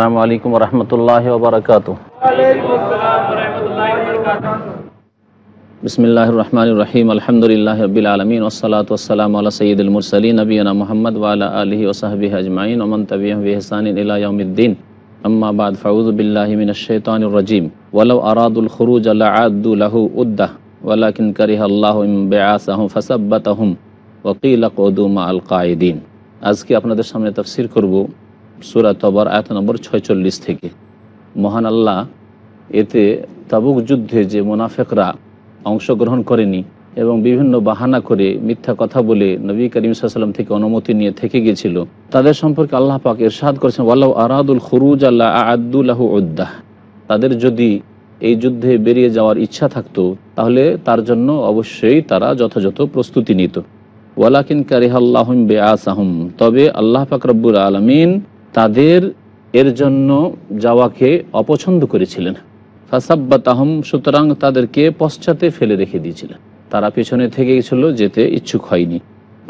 السلام علیکم ورحمۃ اللہ وبرکاتہ بسم اللہ الرحمن الرحیم الحمد للہ رب العالمین وصلاۃ والسلام علیہ سید المرسلین نبی محمد ولا علیہ وصحب اجمعین امن طبی حسان الى يوم الدین اما بعد فعوذ باللہ من الشیطان الرجیم ولو اراد الخروج لعاد له ادہ ولکن کرہ اللہ انبعاثہم فثبتہم وقیل قدوم القائدین آج کی اپنا در سامنے تفسیر کربو সুরা তবর আয়ত নম্বর ছয়চল্লিশ থেকে মহান আল্লাহ এতে তাবুক যুদ্ধে যে মোনাফেকরা অংশগ্রহণ করেনি এবং বিভিন্ন বাহানা করে মিথ্যা কথা বলে নবী করিম সাল্লাম থেকে অনুমতি নিয়ে থেকে গেছিল তাদের সম্পর্কে আল্লাহ পাক এরশাদ করেছেন ওয়াল্লাহ আরাদুল খুরুজ আল্লাহ আদুল্লাহ উদ্দাহ তাদের যদি এই যুদ্ধে বেরিয়ে যাওয়ার ইচ্ছা থাকতো তাহলে তার জন্য অবশ্যই তারা যথাযথ প্রস্তুতি নিত ওয়ালাকিন কারিহাল্লাহম বে আসাহম তবে আল্লাহ পাক রব্বুর আলমিন তাদের এর জন্য যাওয়াকে অপছন্দ করেছিলেন ফাসাব্বা তাহম সুতরাং তাদেরকে পশ্চাতে ফেলে রেখে দিয়েছিলেন তারা পেছনে থেকে গেছিল যেতে ইচ্ছুক হয়নি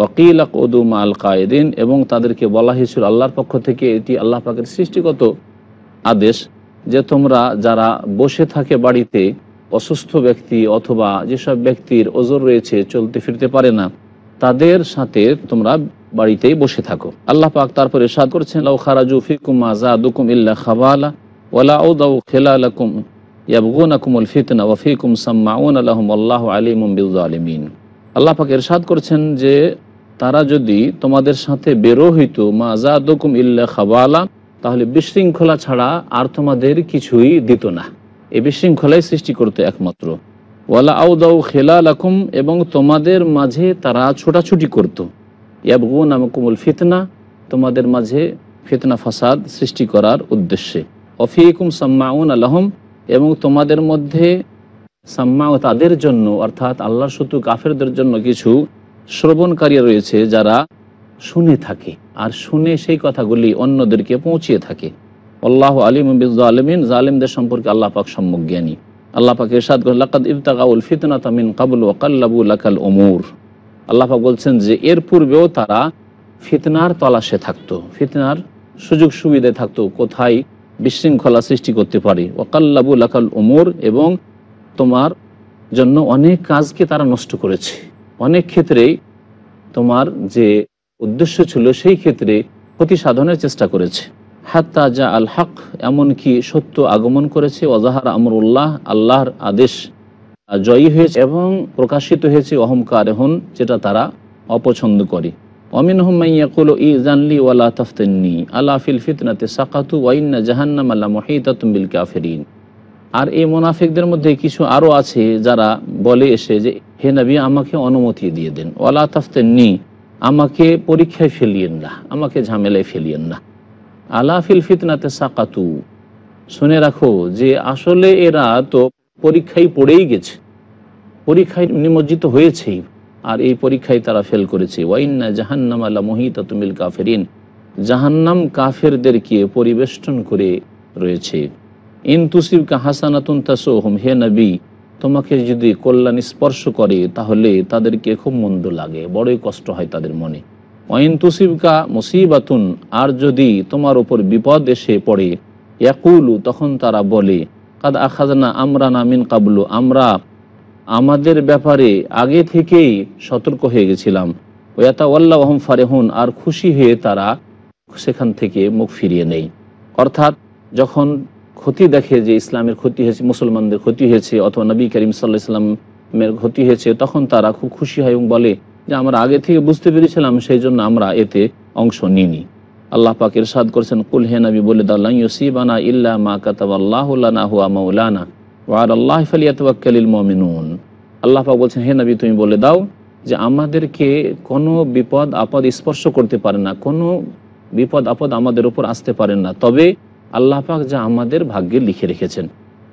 ওকিল ওদুম আল কায়েদিন এবং তাদেরকে বলা হয়েছিল আল্লাহর পক্ষ থেকে এটি আল্লাহ পাকের সৃষ্টিগত আদেশ যে তোমরা যারা বসে থাকে বাড়িতে অসুস্থ ব্যক্তি অথবা যেসব ব্যক্তির ওজোর রয়েছে চলতে ফিরতে পারে না তাদের সাথে তোমরা বাড়িতেই বসে থাকো আল্লাহ পাক তারপরে সাদ করছেন লাউ খারাজু ফিকুম আজা দুকুম ইল্লা খাবালা ওলা উদাউ খেলালাকুম ইয়াবগুনাকুমুল ফিতনা ওয়া ফিকুম সাম্মাউন আলাহুম আল্লাহু আলিমুম বিল জালিমিন আল্লাহ পাক ইরশাদ করছেন যে তারা যদি তোমাদের সাথে বেরো হইত মাজা দকুম ইল্লা খাবালা তাহলে বিশৃঙ্খলা ছাড়া আর তোমাদের কিছুই দিত না এই বিশৃঙ্খলাই সৃষ্টি করতে একমাত্র ওয়ালা আউদাউ খেলা এবং তোমাদের মাঝে তারা ছোটাছুটি করত ইয়াবগুন নামকুমুল ফিতনা তোমাদের মাঝে ফিতনা ফাসাদ সৃষ্টি করার উদ্দেশ্যে অফিকুম সাম্মাউন আলহম এবং তোমাদের মধ্যে সাম্মা তাদের জন্য অর্থাৎ আল্লাহ শত্রু কাফেরদের জন্য কিছু শ্রবণকারী রয়েছে যারা শুনে থাকে আর শুনে সেই কথাগুলি অন্যদেরকে পৌঁছিয়ে থাকে আল্লাহ আলিম আলমিন জালিমদের সম্পর্কে আল্লাহ পাক সম্যজ্ঞানী আল্লাহ পাক ইরশাদ করেন লাকাদ ইবতাগাউল ফিতনাতা মিন কাবুল ওকাল্লাবু লাকাল উমুর আল্লাহ বলছেন যে এর পূর্বেও তারা ফিতনার তলাশে থাকতো ফিতনার সুযোগ সুবিধে থাকতো কোথায় বিশৃঙ্খলা সৃষ্টি করতে পারে ওকাল্লাবু লাকাল উমর এবং তোমার জন্য অনেক কাজকে তারা নষ্ট করেছে অনেক ক্ষেত্রেই তোমার যে উদ্দেশ্য ছিল সেই ক্ষেত্রে ক্ষতি সাধনের চেষ্টা করেছে হাত্তা যা আল হক এমনকি সত্য আগমন করেছে অজাহার আমরুল্লাহ আল্লাহর আদেশ জয়ী হয়েছে এবং প্রকাশিত হয়েছে অহংকার হন যেটা তারা অপছন্দ করে অমিন হুমাইয়াকুল ই জানলি ওয়ালা তফতেননি আল্লাহ ফিল ফিতনাতে সাকাতু ওয়াইন্না জাহান্নাম আল্লাহ মহিতাতুম্বিল কাফেরিন আর এই মোনাফিকদের মধ্যে কিছু আরও আছে যারা বলে এসে যে হে নবী আমাকে অনুমতি দিয়ে দেন ওয়ালা তফতেননি আমাকে পরীক্ষায় ফেলিয়েন না আমাকে ঝামেলায় ফেলিয়েন না আলাফিল ফিতনাতে সাকাতু শুনে রাখো যে আসলে এরা তো পরীক্ষায় পড়েই গেছে পরীক্ষায় নিমজ্জিত হয়েছেই আর এই পরীক্ষায় তারা ফেল করেছে ওয়াইন্না জাহান্নাম আল্লাহ মহিতা তুমিল কাফেরিন জাহান্নাম কাফেরদেরকে পরিবেষ্টন করে রয়েছে ইনতুসিব হাসানাতুন তাসোহম হে নবী তোমাকে যদি কল্যাণ স্পর্শ করে তাহলে তাদেরকে খুব মন্দ লাগে বড়ই কষ্ট হয় তাদের মনে অয়ন্তুসিবকা মুসিবাতুন আর যদি তোমার উপর বিপদ এসে পড়ে ইয়াকুলু তখন তারা বলে কাদ আখাজনা আমরা নামিন কাবলু আমরা আমাদের ব্যাপারে আগে থেকেই সতর্ক হয়ে গেছিলাম ওয়াতা ওয়াল্লাহম ফারেহুন আর খুশি হয়ে তারা সেখান থেকে মুখ ফিরিয়ে নেই অর্থাৎ যখন ক্ষতি দেখে যে ইসলামের ক্ষতি হয়েছে মুসলমানদের ক্ষতি হয়েছে অথবা নবী করিম সাল্লাহ ইসলামের ক্ষতি হয়েছে তখন তারা খুব খুশি হয় এবং বলে যে আমরা আগে থেকে বুঝতে পেরেছিলাম সেই জন্য আমরা এতে অংশ নিইনি আল্লাহ পাক ইরশাদ করেছেন কুল হে নবী বলে দাল্লাহ ইউসিবানা ইল্লা মা লানা হুয়া মাউলানা ওয়ার আল্লাহ ফালিয়াতবাক্কালিল মুমিনুন আল্লাহ পাক বলছেন হে নবী তুমি বলে দাও যে আমাদেরকে কোনো বিপদ আপদ স্পর্শ করতে পারে না কোনো বিপদ আপদ আমাদের উপর আসতে পারেন না তবে আল্লাহ পাক যা আমাদের ভাগ্যে লিখে রেখেছেন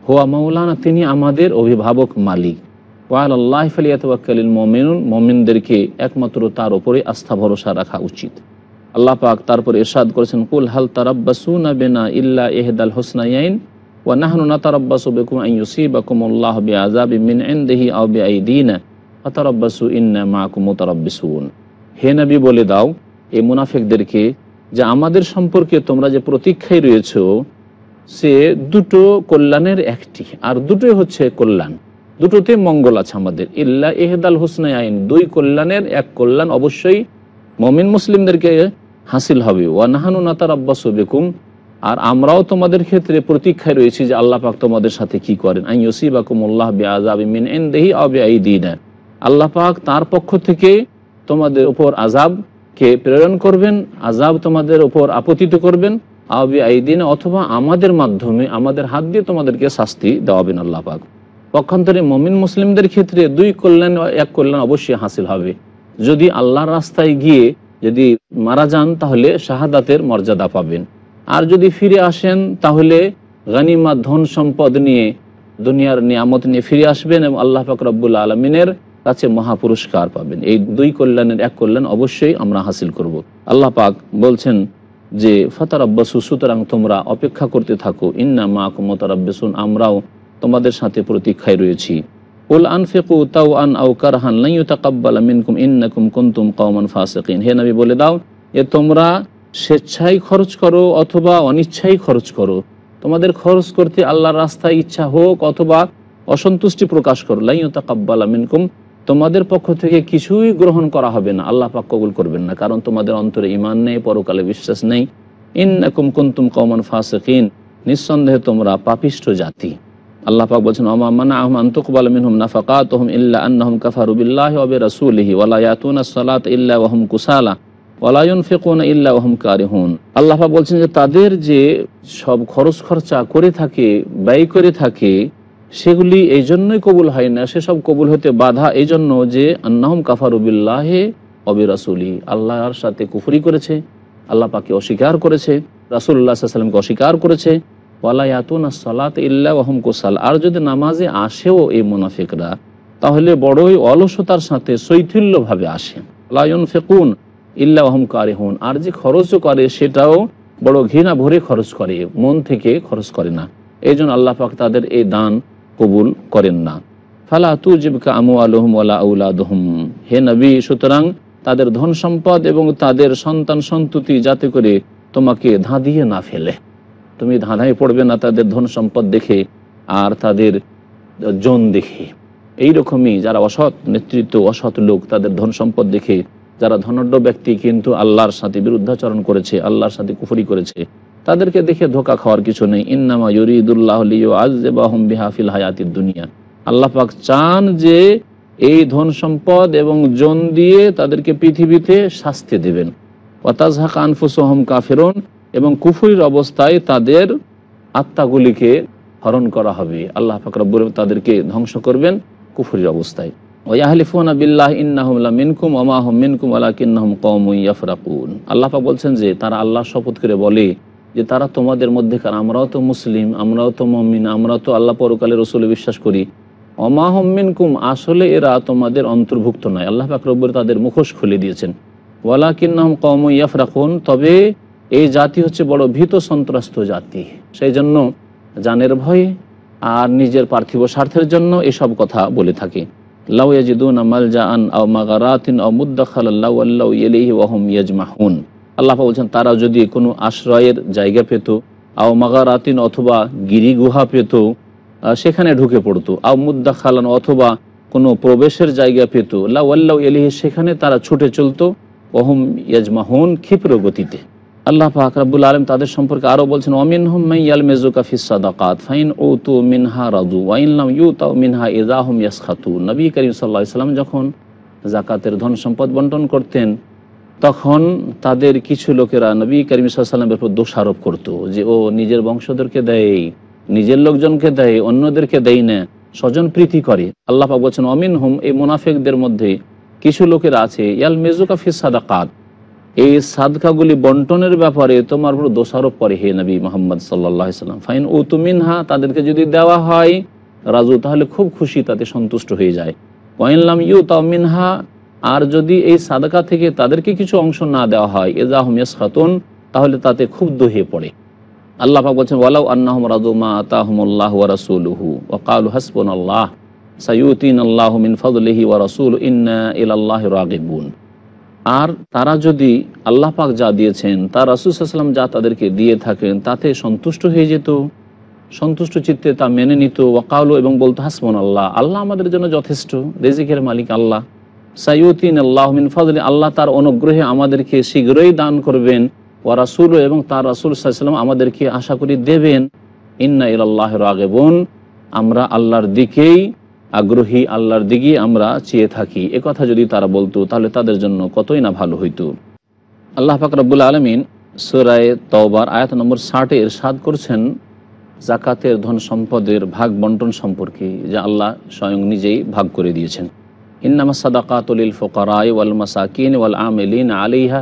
হোয়া মাওলানা তিনি আমাদের অভিভাবক মালিক ওয়াল আল্লাহ ফালিয়াতওয়াক্কালিল মমিনুন মমিনদেরকে একমাত্র তার ওপরে আস্থা ভরসা রাখা উচিত আল্লাহ পাক তারপর এরশাদ করেছেন কুল হাল তারাব্বাসুনা বেনা ইল্লা এহদাল হোসনাইন ও নাহনু না তারাব্বাসু বেকুম আন বে বিআযাবি মিন এন দেহি ইনদিহি আও বিআইদিনা ফাতারাব্বাসু ইন্না কুমু মুতারাব্বিসুন হে নবী বলে দাও এই মুনাফেকদেরকে যে আমাদের সম্পর্কে তোমরা যে প্রতীক্ষায় রয়েছো সে দুটো কল্যাণের একটি আর দুটোই হচ্ছে কল্যাণ দুটোতে মঙ্গল আছে আমাদের ইল্লা এহদাল হুসনাই আইন দুই কল্যাণের এক কল্যাণ অবশ্যই মমিন মুসলিমদেরকে হাসিল হবে ওয়ানাহানু নাতার আব্বাস বেকুম আর আমরাও তোমাদের ক্ষেত্রে প্রতীক্ষায় রয়েছি যে আল্লাহ পাক তোমাদের সাথে কি করেন আই ইউসিবাকুমুল্লাহ বিআজাবিমিন ইনদেহি আও বিআইদিনা আল্লাহ পাক তার পক্ষ থেকে তোমাদের উপর আজাবকে প্রেরণ করবেন আজাব তোমাদের উপর আপতিত করবেন আবি আইদিন অথবা আমাদের মাধ্যমে আমাদের হাত দিয়ে তোমাদেরকে শাস্তি দেওয়াবেন আল্লাহ পাক পক্ষান্তরে মমিন মুসলিমদের ক্ষেত্রে দুই কল্যাণ এক কল্যাণ অবশ্যই হাসিল হবে যদি আল্লাহর রাস্তায় গিয়ে যদি মারা যান তাহলে শাহাদাতের মর্যাদা পাবেন আর যদি ফিরে আসেন তাহলে গানিমা ধন সম্পদ নিয়ে দুনিয়ার নিয়ামত নিয়ে ফিরে আসবেন এবং আল্লাহ ফাকরাবুল আলমিনের কাছে মহাপুরস্কার পাবেন এই দুই কল্যাণের এক কল্যাণ অবশ্যই আমরা হাসিল করব। আল্লাহ পাক বলছেন যে আব্বাসু সুতরাং তোমরা অপেক্ষা করতে থাকো ইন্না মা আব্বাসুন আমরাও তোমাদের সাথে প্রতীক্ষায় রয়েছি ওল আনফেকু তাও আন আউ কারহান লাইউ তাকাব্বালা মিনকুম ইন্নাকুম কুন্তুম কওমান ফাসেকিন হে নবী বলে দাও এ তোমরা স্বেচ্ছায় খরচ করো অথবা অনিচ্ছায় খরচ করো তোমাদের খরচ করতে আল্লাহর রাস্তায় ইচ্ছা হোক অথবা অসন্তুষ্টি প্রকাশ করো লাইউ তাকাব্বাল মিনকুম তোমাদের পক্ষ থেকে কিছুই গ্রহণ করা হবে না আল্লাহ পাক কবুল করবেন না কারণ তোমাদের অন্তরে ইমান নেই পরকালে বিশ্বাস নেই ইন্নাকুম কুন্তুম কওমান ফাসিকিন নিঃসন্দেহে তোমরা পাপিষ্ট জাতি আল্লাহ পাক বলছেন ওমা মানা আহমান তুকবাল মিনহুম নাফাকাতুহুম ইল্লা আন্নাহুম কাফারু বিল্লাহি ওয়া বিরাসূলিহি ওয়া লা ইয়াতুনা আস-সালাত ইল্লা ওয়া হুম কুসালা ওয়া লা ইউনফিকুনা ইল্লা ওয়া হুম কারিহুন আল্লাহ পাক বলছেন যে তাদের যে সব খরচ খরচা করে থাকে ব্যয় করে থাকে সেগুলি এই জন্যই কবুল হয় না সেসব কবুল হতে বাধা এই জন্য যে আন্নাহম কাফারু বিল্লাহে অবিরাসুলি আল্লাহর সাথে কুফরি করেছে আল্লাহ পাকে অস্বীকার করেছে রাসুল্লাহ সাল্লামকে অস্বীকার করেছে সলাত কোসাল আর যদি নামাজে আসেও এই মুনাফিকরা তাহলে বড়ই অলসতার সাথে শৈথিল্যভাবে আসে লায়ন ফেকুন ইল্লা ওহম হন আর যে খরচও করে সেটাও বড় ঘৃণা ভরে খরচ করে মন থেকে খরচ করে না এই জন্য আল্লাহ পাক তাদের এই দান কবুল করেন না ফালা তু জিবকা আমু আলহম ওলা হে নবী সুতরাং তাদের ধন সম্পদ এবং তাদের সন্তান সন্ততি যাতে করে তোমাকে ধাঁধিয়ে না ফেলে তুমি ধাঁধায় পড়বে না তাদের ধন সম্পদ দেখে আর তাদের জন দেখে এই রকমই যারা অসৎ নেতৃত্ব অসৎ লোক তাদের ধন সম্পদ দেখে যারা ধনঢ্য ব্যক্তি কিন্তু আল্লাহর সাথে বিরুদ্ধাচরণ করেছে আল্লাহর সাথে কুফরি করেছে তাদেরকে দেখে ধোকা খাওয়ার কিছু নেই ইন্নামা ইউরিদুল্লাহ আজবাহম বিহাফিল হায়াতির দুনিয়া আল্লাহ পাক চান যে এই ধন সম্পদ এবং জন দিয়ে তাদেরকে পৃথিবীতে শাস্তি দেবেন অতাজহা কানফুসহম কাফেরন এবং কুফুরির অবস্থায় তাদের আত্মাগুলিকে হরণ করা হবে আল্লাহ ফাকরাবুর তাদেরকে ধ্বংস করবেন কুফুরির অবস্থায় ওয়াহলিফুন বিল্লাহ ইন্নাহমলা মিনকুম ওমাহম মিনকুম আলাকিন্নাহম কৌমইয়াফরাকুন আল্লাহা বলছেন যে তারা আল্লাহ শপথ করে বলে যে তারা তোমাদের মধ্যেকার আমরাও তো মুসলিম আমরাও তো মমিন আমরাও তো আল্লাহ পরকালে রসুলে বিশ্বাস করি অমাহম মিনকুম আসলে এরা তোমাদের অন্তর্ভুক্ত নয় আল্লাহ ফাকরব্বর তাদের মুখোশ খুলে দিয়েছেন ওয়ালা ওয়ালাকিন্নাহম কৌমইয়াফরাকুন তবে এই জাতি হচ্ছে বড় ভীত সন্ত্রাস্ত জাতি সেই জন্য জানের ভয়ে আর নিজের পার্থিব স্বার্থের জন্য এসব কথা বলে থাকে লাউ ইয়াজিদুন মালজাআন আও মাগারাতিন আও মুদ্দাখাল লাউ আল্লাহ ইলাইহি ওয়া ইয়াজমাহুন আল্লাহ বলছেন তারা যদি কোনো আশ্রয়ের জায়গা পেত আও মাগারাতিন অথবা গিরি গুহা পেত সেখানে ঢুকে পড়তো আও খালান অথবা কোনো প্রবেশের জায়গা পেত লাউ আল্লাহ ইলাইহি সেখানে তারা ছুটে চলতো ওহম ইয়াজমাহন ক্ষিপ্র গতিতে আল্লাহ পাক রাবুল আলম তাদের সম্পর্কে আরও বলছেন অমিন ইয়াল মেজুকা ফিসাদাকাত ফাইন উতু মিনহা রাজু ওয়াইনলাম ইউ তাও মিনহা ইজাহম ইয়াস খাতু নবী করিম সাল্লাহ ইসলাম যখন জাকাতের ধন সম্পদ বন্টন করতেন তখন তাদের কিছু লোকেরা নবী করিম সাল্লামের উপর দোষারোপ করত যে ও নিজের বংশধরকে দেয় নিজের লোকজনকে দেয় অন্যদেরকে দেয় না স্বজন প্রীতি করে আল্লাহ পাক বলছেন অমিন হুম এই মুনাফেকদের মধ্যে কিছু লোকেরা আছে ইয়াল মেজুকা সাদাকাত এই সাদকাগুলি বন্টনের ব্যাপারে তোমার উপর দোষারোপ করে হে নবী মোহাম্মদ সাল্লাহ সাল্লাম ফাইন ও হা তাদেরকে যদি দেওয়া হয় রাজু তাহলে খুব খুশি তাতে সন্তুষ্ট হয়ে যায় কয়েনলাম ইউ তামিনহা আর যদি এই সাদকা থেকে তাদেরকে কিছু অংশ না দেওয়া হয় এজা হমিয়াস খাতুন তাহলে তাতে খুব হয়ে পড়ে আল্লাহ পাক বলছেন ওয়ালাউ আন্নাহম মা আতাহমুল্লাহ ওয়া রাসূলুহু ওয়া ক্বালু হাসবুনাল্লাহ সাইয়ুতিনাল্লাহু মিন ফাদলিহি ওয়া রাসূলু ইন্না ইলাল্লাহি রাগিবুন আর তারা যদি আল্লাহ পাক যা দিয়েছেন তা রাসুলসাল্লাম যা তাদেরকে দিয়ে থাকেন তাতে সন্তুষ্ট হয়ে যেত সন্তুষ্ট চিত্তে তা মেনে নিত ওয়াকাউল এবং বলতো হাসমন আল্লাহ আল্লাহ আমাদের জন্য যথেষ্ট রেজিকের মালিক আল্লাহ সাইউদ্দিন আল্লাহ মিনফাজলি আল্লাহ তার অনুগ্রহে আমাদেরকে শীঘ্রই দান করবেন ও রাসুল এবং তার রাসুল সাল্লাম আমাদেরকে আশা করি দেবেন ইন্না আল্লাহ রাগেবন আমরা আল্লাহর দিকেই আগ্রহী আল্লাহর দিকে আমরা চেয়ে থাকি এ কথা যদি তারা বলতো তাহলে তাদের জন্য কতই না ভালো হইতো আল্লাহ ফাকরাবুল আলমিন সোরায় তওবার আয়াত নম্বর ষাটে এরশাদ করছেন জাকাতের ধন সম্পদের ভাগ বন্টন সম্পর্কে যা আল্লাহ স্বয়ং নিজেই ভাগ করে দিয়েছেন ইন্নামা সাদাকাতলিল ফোকারাই ওয়াল মাসাকিন ওয়াল আমেলিন আলিহা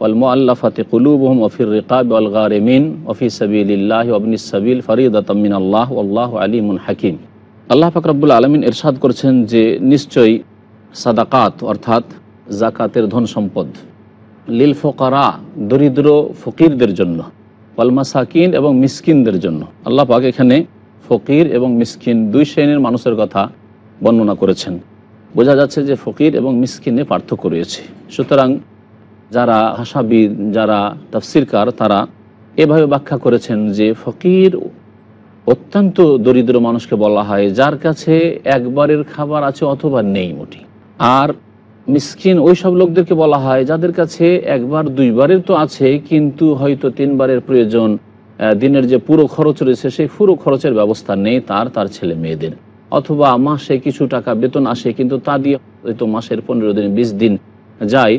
ওয়াল মোয়াল্লাফাতে কুলুবহম অফির রেকাব আল গারেমিন অফি সাবিল্লাহ অবনিস সাবিল ফরিদ আতমিন আল্লাহ আল্লাহ আলিমুল হাকিম আল্লাহ ফাকরাবুল আলমিন এরশাদ করছেন যে নিশ্চয়ই সাদাকাত অর্থাৎ জাকাতের ধন সম্পদ লীল ফোকারা দরিদ্র ফকিরদের জন্য পালমা সাকিন এবং মিসকিনদের জন্য আল্লাহ পাক এখানে ফকির এবং মিসকিন দুই শ্রেণীর মানুষের কথা বর্ণনা করেছেন বোঝা যাচ্ছে যে ফকির এবং মিসকিনে পার্থক্য রয়েছে সুতরাং যারা হাসাবিদ যারা তাফসিরকার তারা এভাবে ব্যাখ্যা করেছেন যে ফকির অত্যন্ত দরিদ্র মানুষকে বলা হয় যার কাছে একবারের খাবার আছে অথবা নেই মোটি আর মিসকিন ওই সব লোকদেরকে বলা হয় যাদের কাছে একবার দুইবারের তো আছে কিন্তু হয়তো তিনবারের প্রয়োজন দিনের যে পুরো খরচ রয়েছে সেই পুরো খরচের ব্যবস্থা নেই তার তার ছেলে মেয়েদের অথবা মাসে কিছু টাকা বেতন আসে কিন্তু তা দিয়ে হয়তো মাসের পনেরো দিন বিশ দিন যায়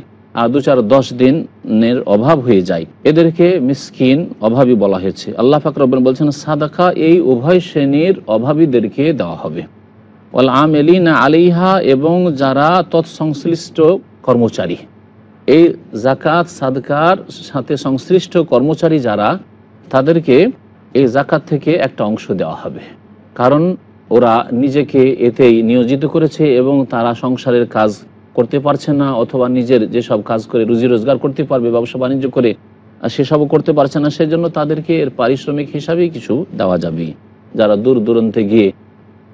দু চার দশ দিনের অভাব হয়ে যায় এদেরকে মিসকিন অভাবী বলা হয়েছে আল্লাহ ফাকরবেন বলছেন সাদাকা এই উভয় শ্রেণীর অভাবীদেরকে দেওয়া হবে ওল আলিহা এবং যারা তৎসংশ্লিষ্ট কর্মচারী এই জাকাত সাদকার সাথে সংশ্লিষ্ট কর্মচারী যারা তাদেরকে এই জাকাত থেকে একটা অংশ দেওয়া হবে কারণ ওরা নিজেকে এতেই নিয়োজিত করেছে এবং তারা সংসারের কাজ করতে পারছে না অথবা নিজের যেসব কাজ করে রুজি রোজগার করতে পারবে ব্যবসা বাণিজ্য করে সেসবও করতে পারছে না সেজন্য তাদেরকে এর পারিশ্রমিক হিসাবেই কিছু দেওয়া যাবে যারা দূর দূরান্তে গিয়ে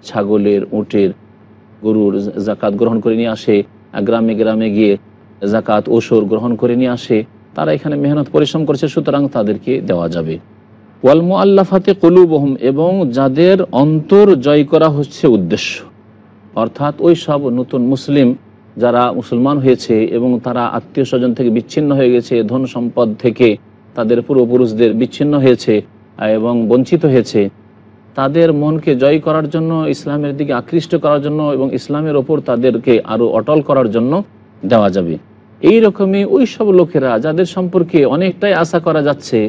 ছাগলের উটের গরুর জাকাত গ্রহণ করে নিয়ে আসে গ্রামে গ্রামে গিয়ে জাকাত ওসর গ্রহণ করে নিয়ে আসে তারা এখানে মেহনত পরিশ্রম করছে সুতরাং তাদেরকে দেওয়া যাবে ওয়ালমো আল্লাফাতে কলুবহম এবং যাদের অন্তর জয় করা হচ্ছে উদ্দেশ্য অর্থাৎ ওই সব নতুন মুসলিম যারা মুসলমান হয়েছে এবং তারা আত্মীয় স্বজন থেকে বিচ্ছিন্ন হয়ে গেছে ধন সম্পদ থেকে তাদের পূর্বপুরুষদের বিচ্ছিন্ন হয়েছে এবং বঞ্চিত হয়েছে তাদের মনকে জয় করার জন্য ইসলামের দিকে আকৃষ্ট করার জন্য এবং ইসলামের ওপর তাদেরকে আরও অটল করার জন্য দেওয়া যাবে এই রকমই ওই সব লোকেরা যাদের সম্পর্কে অনেকটাই আশা করা যাচ্ছে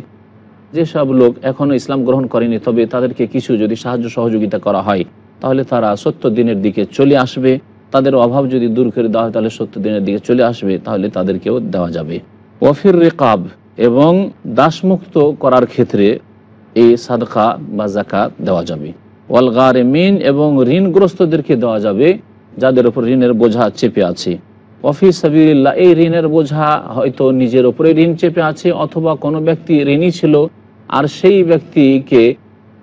যে সব লোক এখনও ইসলাম গ্রহণ করেনি তবে তাদেরকে কিছু যদি সাহায্য সহযোগিতা করা হয় তাহলে তারা সত্য দিনের দিকে চলে আসবে তাদের অভাব যদি দূর করে দেওয়া হয় তাহলে সত্য দিনের দিকে চলে আসবে তাহলে তাদেরকেও দেওয়া যাবে ওয়াফির রেকাব এবং দাসমুক্ত করার ক্ষেত্রে এই সাদকা বা জাকা দেওয়া যাবে ওয়ালগার মিন এবং ঋণগ্রস্তদেরকে দেওয়া যাবে যাদের ওপর ঋণের বোঝা চেপে আছে অফি সাবিল্লা এই ঋণের বোঝা হয়তো নিজের ওপরে ঋণ চেপে আছে অথবা কোনো ব্যক্তি ঋণী ছিল আর সেই ব্যক্তিকে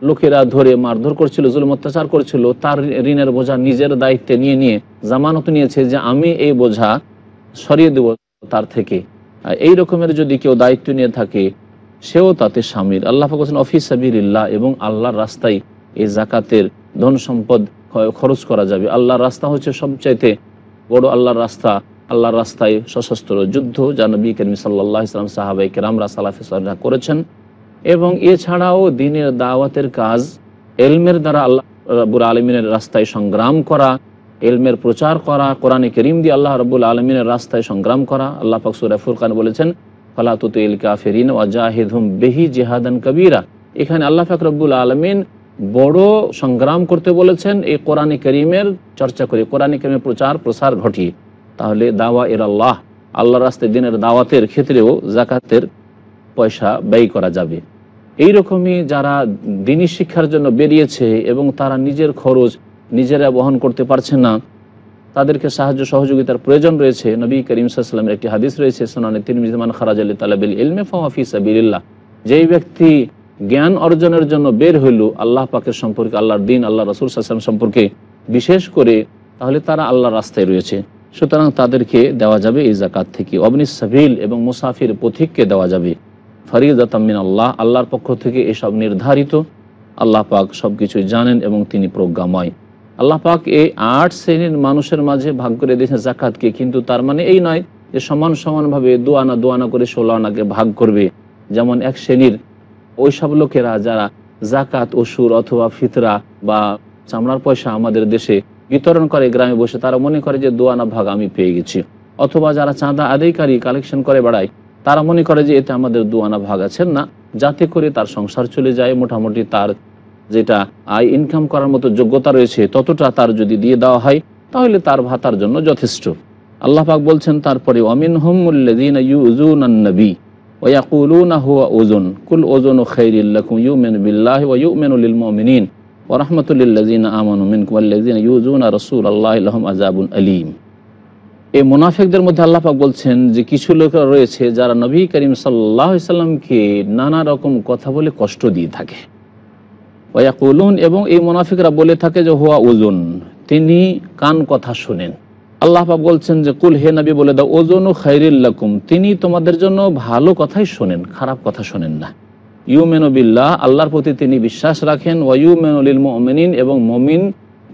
লোকেরা ধরে মারধর করছিল জুলুম অত্যাচার করছিল তার ঋণের বোঝা নিজের দায়িত্বে নিয়ে নিয়ে জামানত নিয়েছে যে আমি এই বোঝা সরিয়ে দেব তার থেকে এই রকমের যদি কেউ দায়িত্ব নিয়ে থাকে সেও তাতে সামিল আল্লাহ ফাকুসেন অফিস সাবিরিল্লাহ এবং আল্লাহর রাস্তায় এই জাকাতের ধন সম্পদ খরচ করা যাবে আল্লাহর রাস্তা হচ্ছে সবচাইতে বড় আল্লাহর রাস্তা আল্লাহর রাস্তায় সশস্ত্র যুদ্ধ যা নবী করিম সাল্লাহ ইসলাম সাহাবাই কেরামরা সালাফে সাল্লাহ করেছেন এবং এছাড়াও দিনের দাওয়াতের কাজ এলমের দ্বারা আল্লাহ রবুল আলমিনের রাস্তায় সংগ্রাম করা এলমের প্রচার করা কোরআনে করিম দিয়ে আল্লাহ রব্বুল আলমিনের রাস্তায় সংগ্রাম করা আল্লাহ ফাকসুর খান বলেছেন ফালাতুত ইল কাফেরিন ওয়াজাহিদুম বেহি জেহাদান কবিরা এখানে আল্লাহ ফাকরবুল আলমিন বড় সংগ্রাম করতে বলেছেন এই কোরআনে করিমের চর্চা করে কোরআনে করিমের প্রচার প্রসার ঘটিয়ে তাহলে দাওয়া এর আল্লাহ আল্লাহ রাস্তায় দিনের দাওয়াতের ক্ষেত্রেও জাকাতের পয়সা ব্যয় করা যাবে এই রকমই যারা দিনী শিক্ষার জন্য বেরিয়েছে এবং তারা নিজের খরচ নিজেরা বহন করতে পারছে না তাদেরকে সাহায্য সহযোগিতার প্রয়োজন রয়েছে নবী করিম সাল্লামের একটি হাদিস রয়েছে সোনানে মিজমান খারাজ আলী তালাবিল ইলমে ফাফি সাবিল্লাহ যেই ব্যক্তি জ্ঞান অর্জনের জন্য বের হইল আল্লাহ পাকের সম্পর্কে আল্লাহর দিন আল্লাহ রসুল সাল্লাম সম্পর্কে বিশেষ করে তাহলে তারা আল্লাহর রাস্তায় রয়েছে সুতরাং তাদেরকে দেওয়া যাবে এই জাকাত থেকে অবনিস সাবিল এবং মুসাফির পথিককে দেওয়া যাবে ফরিদাতামিন আল্লাহ আল্লাহর পক্ষ থেকে এসব নির্ধারিত আল্লাহ পাক সব কিছুই জানেন এবং তিনি প্রজ্ঞাময় আল্লাহ পাক এই আট শ্রেণীর মানুষের মাঝে ভাগ করে দিয়েছেন জাকাতকে কিন্তু তার মানে এই নয় যে সমান সমানভাবে দোয়ানা দোয়ানা করে ষোলো আনাকে ভাগ করবে যেমন এক শ্রেণীর ওই সব লোকেরা যারা জাকাত ওষুর অথবা ফিতরা বা চামড়ার পয়সা আমাদের দেশে বিতরণ করে গ্রামে বসে তারা মনে করে যে দোয়ানা ভাগ আমি পেয়ে গেছি অথবা যারা চাঁদা আদায়কারী কালেকশন করে বেড়ায় তারা মনে করে যে এতে আমাদের দুয়ানা ভাগ আছেন না যাতে করে তার সংসার চলে যায় মোটামুটি তার যেটা আয় ইনকাম করার মতো যোগ্যতা রয়েছে ততটা তার যদি দিয়ে দেওয়া হয় তাহলে তার ভাতার জন্য যথেষ্ট আল্লাহ পাক বলছেন তারপরে অমিন হোমুল্লাদিন ইউজুনবী হুয়া ওজন কুল ওজন ও বিল্লাহ ও আমন ইউজুন আল্লাহ এই মুনাফেকদের মধ্যে আল্লাহাক বলছেন যে কিছু লোকরা রয়েছে যারা নবী করিম সাল্লাহ সাল্লামকে নানা রকম কথা বলে কষ্ট দিয়ে থাকে ওয়াকুলুন এবং এই মুনাফিকরা বলে থাকে যে হুয়া ওজন তিনি কান কথা শুনেন আল্লাহ বলছেন যে কুল হে নবী বলে দাও ওজন ও খাইরুল্লাকুম তিনি তোমাদের জন্য ভালো কথাই শোনেন খারাপ কথা শোনেন না ইউ বিল্লাহ আল্লাহর প্রতি তিনি বিশ্বাস রাখেন ওয়া ইউমেন এবং মমিন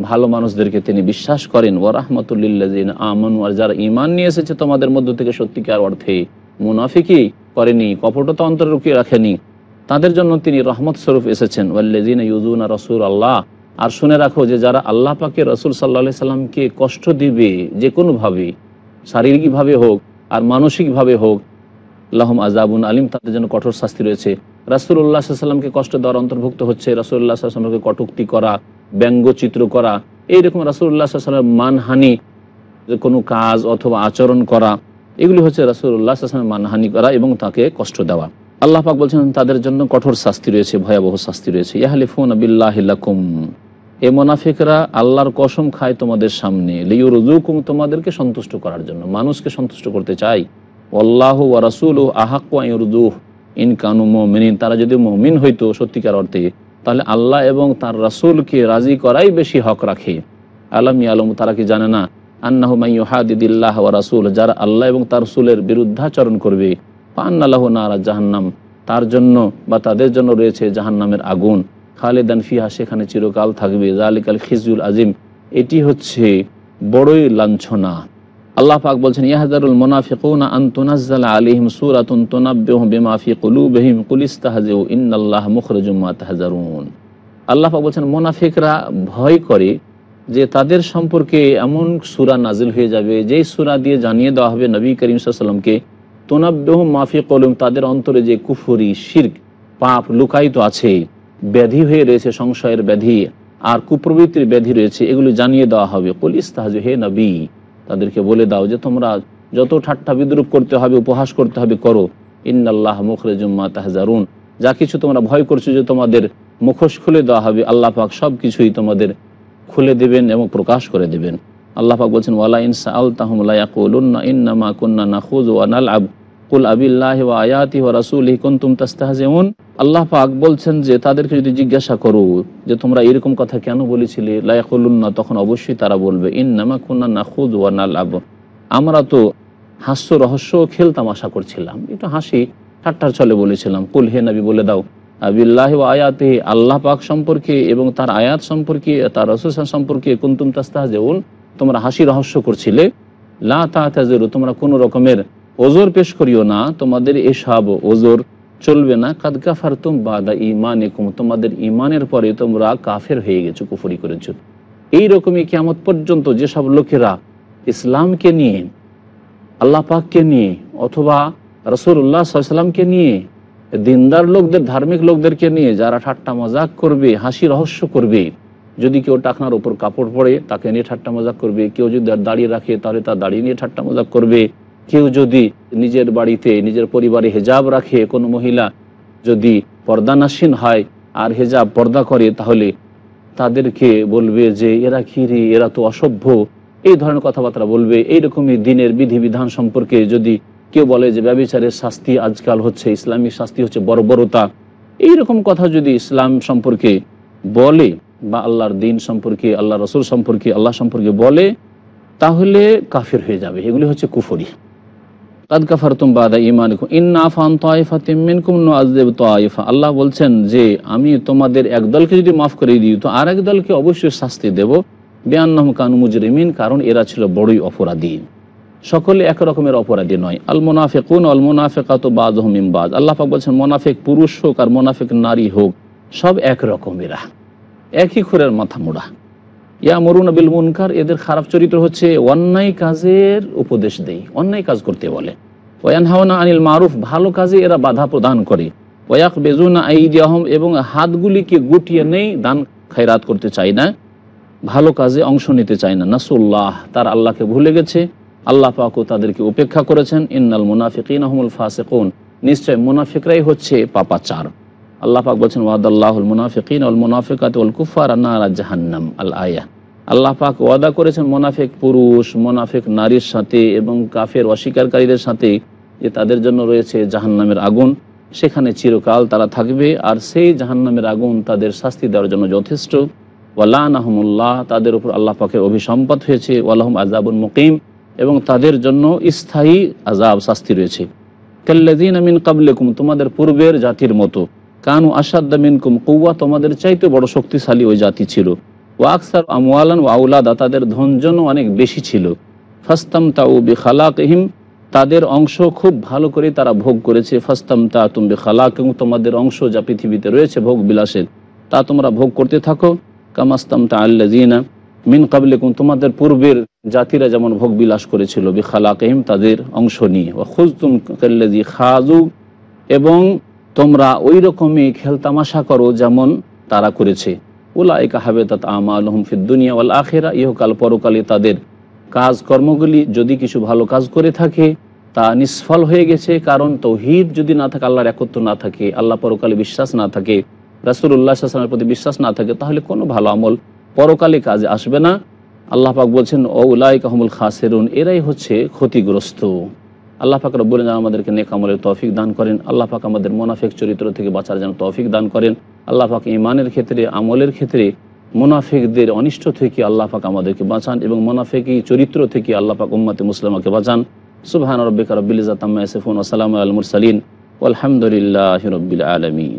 ভালো মানুষদেরকে তিনি বিশ্বাস করেন ও রাহমতুল্লিন আমানু আর যারা ইমান নিয়ে এসেছে তোমাদের মধ্য থেকে সত্যিকার অর্থে মুনাফিকই করেনি কপটতা অন্তর রুকিয়ে রাখেনি তাদের জন্য তিনি রহমত স্বরূপ এসেছেন ওয়াল্লেজিন ইউজুনা রসুল আল্লাহ আর শুনে রাখো যে যারা আল্লাহ পাকে রসুল সাল্লা সাল্লামকে কষ্ট দিবে যে কোনোভাবে শারীরিকভাবে হোক আর মানসিকভাবে হোক আল্লাহম আজাবুন আলিম তাদের জন্য কঠোর শাস্তি রয়েছে রাসুল্লাহ সাল্লামকে কষ্ট দেওয়ার অন্তর্ভুক্ত হচ্ছে রাসুল্লাহ সাল্লামকে কটুক্তি করা ব্যঙ্গচিত্র করা এইরকম রাসুল্লাহ সাল্লামের মানহানি কোনো কাজ অথবা আচরণ করা এগুলি হচ্ছে রাসুল্লাহ সাল্লামের মানহানি করা এবং তাকে কষ্ট দেওয়া আল্লাহ পাক বলছেন তাদের জন্য কঠোর শাস্তি রয়েছে ভয়াবহ শাস্তি রয়েছে ফোন আবিল্লাহিল্লাকুম এ মোনাফিকরা আল্লাহর কসম খায় তোমাদের সামনে লিউ তোমাদেরকে সন্তুষ্ট করার জন্য মানুষকে সন্তুষ্ট করতে চাই আল্লাহ ওয়া রাসুল ও আহাক্কুয়া ইউরুদুহ ইন কানু মমিন তারা যদি মমিন হইতো সত্যিকার অর্থে তাহলে আল্লাহ এবং তার রাসুলকে রাজি করাই বেশি হক রাখে আলম আলম তারা কি জানে না আন্নাহ মাইহাদিদিল্লাহ ওয়া রাসুল যারা আল্লাহ এবং তার রসুলের বিরুদ্ধাচরণ করবে পান্নাল্লাহ নারা জাহান্নাম তার জন্য বা তাদের জন্য রয়েছে জাহান্নামের আগুন খালেদান ফিহা সেখানে চিরকাল থাকবে জালিকাল খিজুল আজিম এটি হচ্ছে বড়ই লাঞ্ছনা আল্লাহ পাক বলছেন ইয়াহাজারুল আন তুনাজ্জালা আলাইহিম সূরাতুন তোনাব্বেহ বেমাফি ফি বেহিম কুল তাহাজেউ ইন্নাল্লাহ মা তাহাজারুন আল্লাহ পাক বলছেন মুনাফিকরা ভয় করে যে তাদের সম্পর্কে এমন সুরা নাজিল হয়ে যাবে যেই সুরা দিয়ে জানিয়ে দেওয়া হবে নবী করিম সাল্লামকে তোনাব্বেহ মাফি কলুম তাদের অন্তরে যে কুফরি শিরক পাপ লুকায়িত আছে ব্যাধি হয়ে রয়েছে সংশয়ের ব্যাধি আর কুপ্রবৃত্তির ব্যাধি রয়েছে এগুলো জানিয়ে দেওয়া হবে কুল তাহাজ হে নবী তাদেরকে বলে দাও যে তোমরা যত ঠাট্টা বিদ্রুপ করতে হবে উপহাস করতে হবে করো ইন্নাল্লাহ মুখরে জুম্মা তাহজারুন যা কিছু তোমরা ভয় করছো যে তোমাদের মুখোশ খুলে দেওয়া হবে আল্লাহ পাক সব কিছুই তোমাদের খুলে দেবেন এবং প্রকাশ করে দেবেন আল্লাহ পাক বলছেন ওয়ালা ইনসা আল তাহমুল্লাহ ইয়াকুলুন্না ইন্নামা কুন্না ও ওয়া আব কুল আবিল্লাহ আয়াতি ওয়া রাসুল কুনতুম তাস্তাহজেউন আল্লাহ পাক বলছেন যে তাদেরকে যদি জিজ্ঞাসা করো যে তোমরা এরকম কথা কেন বলেছিলে লায়াকুল্না তখন অবশ্যই তারা বলবে ইন নামা কুন্না না খুদ ওয়া না লাভ আমরা তো হাস্য রহস্য খেলতাম আশা করছিলাম একটু হাসি ঠাট্টার চলে বলেছিলাম কুল হে নবী বলে দাও আবিল্লাহ ও আয়াতে আল্লাহ পাক সম্পর্কে এবং তার আয়াত সম্পর্কে তার রসুসান সম্পর্কে কুন্তুম তাস্তাহজেউন তোমরা হাসি রহস্য করছিলে লা তাহতাজেরু তোমরা কোনো রকমের ওজোর পেশ করিও না তোমাদের এসব ওজোর চলবে না কাদ কাফার তুম বাদা ইমান তোমাদের ইমানের পরে তোমরা কাফের হয়ে গেছো কুফরি করেছো এই রকমই কেমত পর্যন্ত যেসব লোকেরা ইসলামকে নিয়ে আল্লাহ পাককে নিয়ে অথবা রসুল্লাহ সাল্লামকে নিয়ে দিনদার লোকদের ধার্মিক লোকদেরকে নিয়ে যারা ঠাট্টা মজাক করবে হাসি রহস্য করবে যদি কেউ টাকনার ওপর কাপড় পরে তাকে নিয়ে ঠাট্টা মজাক করবে কেউ যদি দাঁড়িয়ে রাখে তাহলে তার দাঁড়িয়ে নিয়ে ঠাট্টা মজাক করবে কেউ যদি নিজের বাড়িতে নিজের পরিবারে হেজাব রাখে কোনো মহিলা যদি পর্দানাসীন হয় আর হেজাব পর্দা করে তাহলে তাদেরকে বলবে যে এরা খিরি এরা তো অসভ্য এই ধরনের কথাবার্তা বলবে এইরকমই দিনের বিধিবিধান সম্পর্কে যদি কেউ বলে যে ব্যবচারের শাস্তি আজকাল হচ্ছে ইসলামিক শাস্তি হচ্ছে বর্বরতা এইরকম কথা যদি ইসলাম সম্পর্কে বলে বা আল্লাহর দিন সম্পর্কে আল্লাহ রসুল সম্পর্কে আল্লাহ সম্পর্কে বলে তাহলে কাফের হয়ে যাবে এগুলি হচ্ছে কুফরি তাদ বাদা ইমান ইন্না ফান তয়ফা আল্লাহ বলছেন যে আমি তোমাদের এক দলকে যদি মাফ করে দিই তো আর এক দলকে অবশ্যই শাস্তি দেব বেআন্নম কানু মুজরিমিন কারণ এরা ছিল বড়ই অপরাধী সকলে একরকমের অপরাধী নয় আল মোনাফে কোন আল মোনাফেকাত বাদ হমিম আল্লাহ পাক বলছেন মোনাফেক পুরুষ হোক আর মোনাফেক নারী হোক সব এক রকমেরা একই খুরের মাথা মোড়া ইয়া মরুন বিল মুনকার এদের খারাপ চরিত্র হচ্ছে অন্যায় কাজের উপদেশ দেই অন্যায় কাজ করতে বলে ওয়ান হাওনা আনিল মারুফ ভালো কাজে এরা বাধা প্রদান করে ওয়াক বেজুনা আইডিয়াহম এবং হাতগুলিকে গুটিয়ে নেই দান খায়রাত করতে চায় না ভালো কাজে অংশ নিতে চায় না নাসুল্লাহ তার আল্লাহকে ভুলে গেছে আল্লাহ পাকও তাদেরকে উপেক্ষা করেছেন ইন্নাল মুনাফিক ইনহমুল কোন নিশ্চয় মুনাফিকরাই হচ্ছে পাপাচার আল্লাহাক বলছেন ওয়াদাল্লাহুল মুনাফিকিন উল মুনাফিকাত উল কুফার আনারা জাহান্নাম আল আয়া আল্লাহ ওয়াদা করেছেন মোনাফেক পুরুষ মোনাফেক নারীর সাথে এবং কাফের অস্বীকারীদের সাথে যে তাদের জন্য রয়েছে জাহান্নামের আগুন সেখানে চিরকাল তারা থাকবে আর সেই জাহান্নামের আগুন তাদের শাস্তি দেওয়ার জন্য যথেষ্ট ওয়াল্লাহ আহমুল্লাহ তাদের উপর আল্লাহ পাকে হয়েছে ওয়ালাহম আজাবুল মুকিম এবং তাদের জন্য স্থায়ী আজাব শাস্তি রয়েছে কাল্লাদিন আমিন কাবলেকুম তোমাদের পূর্বের জাতির মতো কানু আসাদ্দা মিনকুম কৌয়া তোমাদের চাইতে বড় শক্তিশালী ওই জাতি ছিল ওয়াকসার আমওয়ালান আউলাদা তাদের ধনজনও অনেক বেশি ছিল ফাস্তাম তাউ বি হিম তাদের অংশ খুব ভালো করে তারা ভোগ করেছে ফাস্তাম তা তুমি খালাক এবং তোমাদের অংশ যা পৃথিবীতে রয়েছে ভোগ বিলাসের তা তোমরা ভোগ করতে থাকো কামাস্তাম তা জিনা মিন কাবলিকুম তোমাদের পূর্বের জাতিরা যেমন ভোগ বিলাস করেছিল বি খালাকহিম তাদের অংশ নিয়ে ও খুজতুম কাল্লাজি খাজু এবং তোমরা ওই রকমই খেলতামাশা করো যেমন তারা করেছে ওলা হাবেদাত হাবে তাত দুনিয়া ওয়াল আখেরা ইহকাল পরকালে তাদের কাজকর্মগুলি যদি কিছু ভালো কাজ করে থাকে তা নিষ্ফল হয়ে গেছে কারণ তৌহিদ যদি না থাকে আল্লাহর একত্র না থাকে আল্লাহ পরকালে বিশ্বাস না থাকে রাসুল্লাহ আসলামের প্রতি বিশ্বাস না থাকে তাহলে কোনো ভালো আমল পরকালে কাজে আসবে না আল্লাহ পাক বলছেন ও উলাই কাহমুল খাসেরুন এরাই হচ্ছে ক্ষতিগ্রস্ত আল্লাহ পাক রব্বুল যেন আমাদেরকে নেক আমলের তৌফিক দান করেন আল্লাহ পাক আমাদের মোনাফেক চরিত্র থেকে বাঁচার যেন তৌফিক দান করেন আল্লাহ পাক ইমানের ক্ষেত্রে আমলের ক্ষেত্রে মোনাফেকদের অনিষ্ট থেকে আল্লাহ পাক আমাদেরকে বাঁচান এবং মোনাফেকি চরিত্র থেকে আল্লাহ পাক উম্মাতে মুসলামাকে বাঁচান সুবহান রব্বিকা রব্বিল ইজাতাম্মা ইয়াসিফুন ওয়া সালামু আলাল মুরসালিন ওয়ালহামদুলিল্লাহি রব্বিল আলামিন